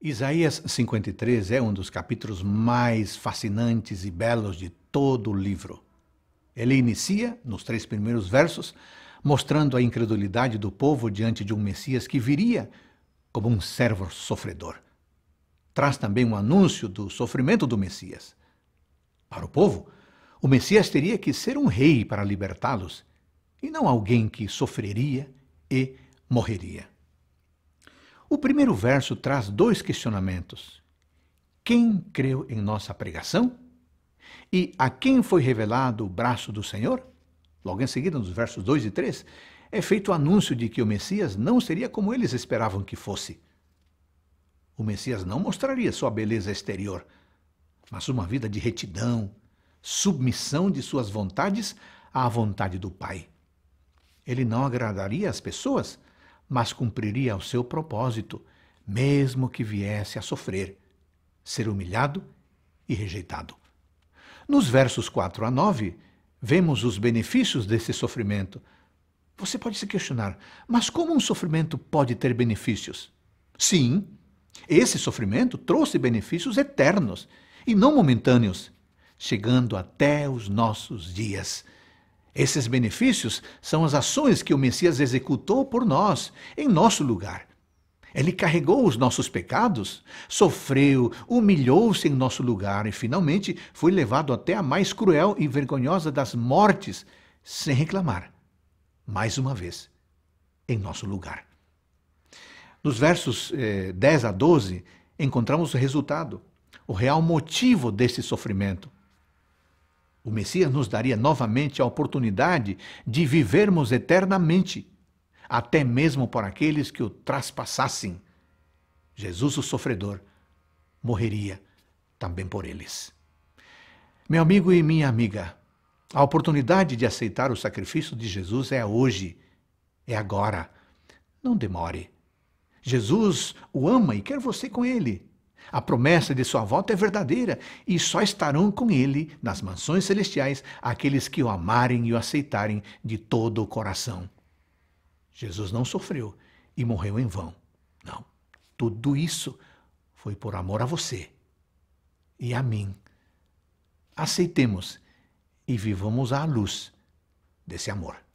Isaías 53 é um dos capítulos mais fascinantes e belos de todo o livro. Ele inicia, nos três primeiros versos, mostrando a incredulidade do povo diante de um Messias que viria como um servo sofredor. Traz também um anúncio do sofrimento do Messias. Para o povo, o Messias teria que ser um rei para libertá-los, e não alguém que sofreria e morreria. O primeiro verso traz dois questionamentos: Quem creu em nossa pregação? E a quem foi revelado o braço do Senhor? Logo em seguida, nos versos 2 e 3, é feito o anúncio de que o Messias não seria como eles esperavam que fosse. O Messias não mostraria sua beleza exterior, mas uma vida de retidão, submissão de suas vontades à vontade do Pai. Ele não agradaria as pessoas, mas cumpriria o seu propósito, mesmo que viesse a sofrer, ser humilhado e rejeitado. Nos versos 4 a 9, vemos os benefícios desse sofrimento. Você pode se questionar, mas como um sofrimento pode ter benefícios? Sim, esse sofrimento trouxe benefícios eternos e não momentâneos, chegando até os nossos dias. Esses benefícios são as ações que o Messias executou por nós, em nosso lugar. Ele carregou os nossos pecados, sofreu, humilhou-se em nosso lugar e, finalmente, foi levado até a mais cruel e vergonhosa das mortes, sem reclamar, mais uma vez, em nosso lugar. Nos versos eh, 10 a 12, encontramos o resultado, o real motivo desse sofrimento. O Messias nos daria novamente a oportunidade de vivermos eternamente, até mesmo por aqueles que o traspassassem. Jesus, o sofredor, morreria também por eles. Meu amigo e minha amiga, a oportunidade de aceitar o sacrifício de Jesus é hoje, é agora. Não demore. Jesus o ama e quer você com ele. A promessa de sua volta é verdadeira e só estarão com ele nas mansões celestiais aqueles que o amarem e o aceitarem de todo o coração. Jesus não sofreu e morreu em vão. Não. Tudo isso foi por amor a você e a mim. Aceitemos e vivamos à luz desse amor.